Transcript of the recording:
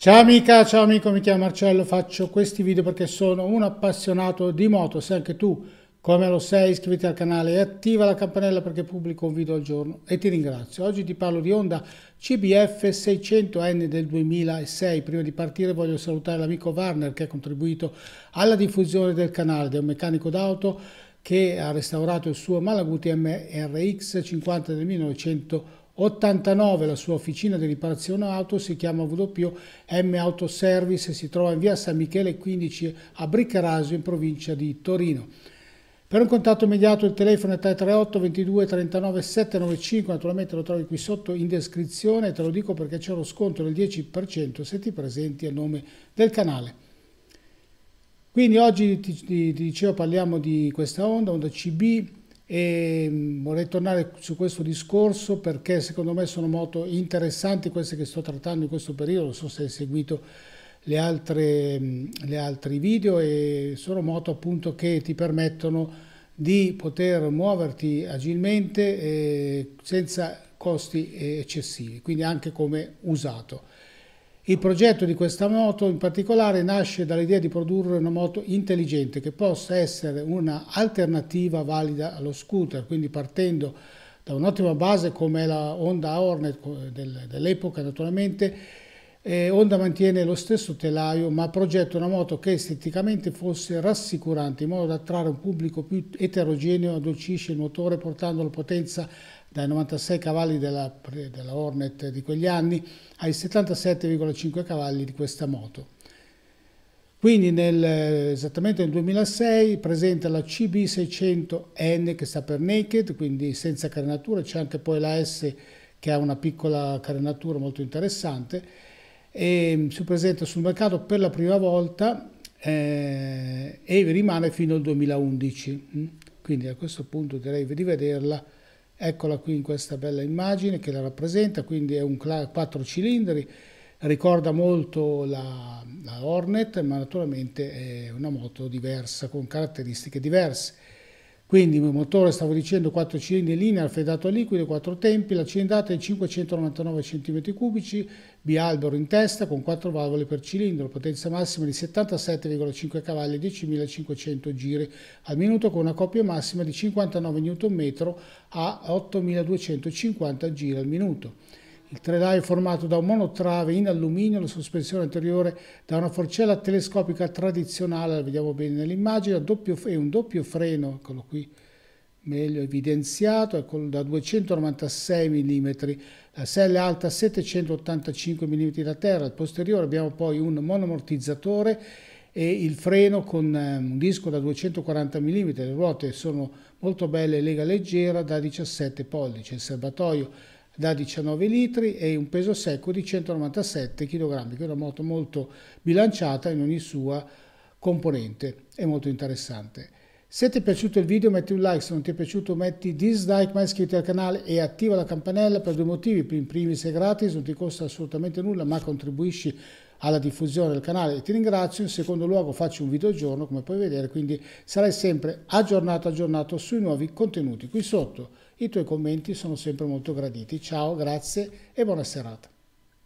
Ciao amica, ciao amico, mi chiamo Marcello, faccio questi video perché sono un appassionato di moto, se anche tu come lo sei iscriviti al canale e attiva la campanella perché pubblico un video al giorno e ti ringrazio. Oggi ti parlo di Honda CBF 600N del 2006. Prima di partire voglio salutare l'amico Warner che ha contribuito alla diffusione del canale è un meccanico d'auto che ha restaurato il suo Malaguti MRX 50 del 1980 89 la sua officina di riparazione auto si chiama WM Auto Service e si trova in via San Michele 15 a Briccaraso in provincia di Torino. Per un contatto immediato il telefono è 338 22 39 795, naturalmente lo trovi qui sotto in descrizione, te lo dico perché c'è uno sconto del 10% se ti presenti a nome del canale. Quindi oggi ti, ti, ti dicevo parliamo di questa onda, onda CB, e mm, vorrei tornare su questo discorso perché secondo me sono molto interessanti queste che sto trattando in questo periodo, non so se hai seguito le altre, mm, le altri video e sono moto appunto che ti permettono di poter muoverti agilmente eh, senza costi eh, eccessivi, quindi anche come usato. Il progetto di questa moto in particolare nasce dall'idea di produrre una moto intelligente che possa essere un'alternativa valida allo scooter, quindi partendo da un'ottima base come la Honda Hornet dell'epoca naturalmente eh, Honda mantiene lo stesso telaio ma progetta una moto che esteticamente fosse rassicurante in modo da attrarre un pubblico più eterogeneo, addolcisce il motore portando la potenza dai 96 cavalli della, della Hornet di quegli anni ai 77,5 cavalli di questa moto. Quindi nel, esattamente nel 2006 presenta la CB600N che sta per Naked, quindi senza carenatura, c'è anche poi la S che ha una piccola carenatura molto interessante e si presenta sul mercato per la prima volta eh, e rimane fino al 2011. Mm? Quindi a questo punto direi di vederla. Eccola qui in questa bella immagine che la rappresenta, quindi è un quattro cilindri, ricorda molto la, la Hornet, ma naturalmente è una moto diversa, con caratteristiche diverse. Quindi il motore, stavo dicendo, 4 cilindri in linea, fedato a liquido, 4 tempi, la cilindrata è 599 cm3, bialbero in testa con 4 valvole per cilindro, potenza massima di 77,5 cavalli e 10.500 giri al minuto con una coppia massima di 59 Nm a 8.250 giri al minuto. Il telaio è formato da un monotrave in alluminio, la sospensione anteriore da una forcella telescopica tradizionale, la vediamo bene nell'immagine, e un doppio freno, eccolo qui, meglio evidenziato, ecco, da 296 mm, la sella alta 785 mm da terra, al posteriore abbiamo poi un monomortizzatore e il freno con ehm, un disco da 240 mm, le ruote sono molto belle, lega leggera da 17 pollici, il serbatoio da 19 litri e un peso secco di 197 kg, quindi una moto molto bilanciata in ogni sua componente e molto interessante. Se ti è piaciuto il video metti un like, se non ti è piaciuto metti dislike, ma iscriviti al canale e attiva la campanella per due motivi, in primis è gratis, non ti costa assolutamente nulla ma contribuisci alla diffusione del canale e ti ringrazio, in secondo luogo faccio un video al giorno come puoi vedere, quindi sarai sempre aggiornato, aggiornato sui nuovi contenuti qui sotto, i tuoi commenti sono sempre molto graditi, ciao, grazie e buona serata.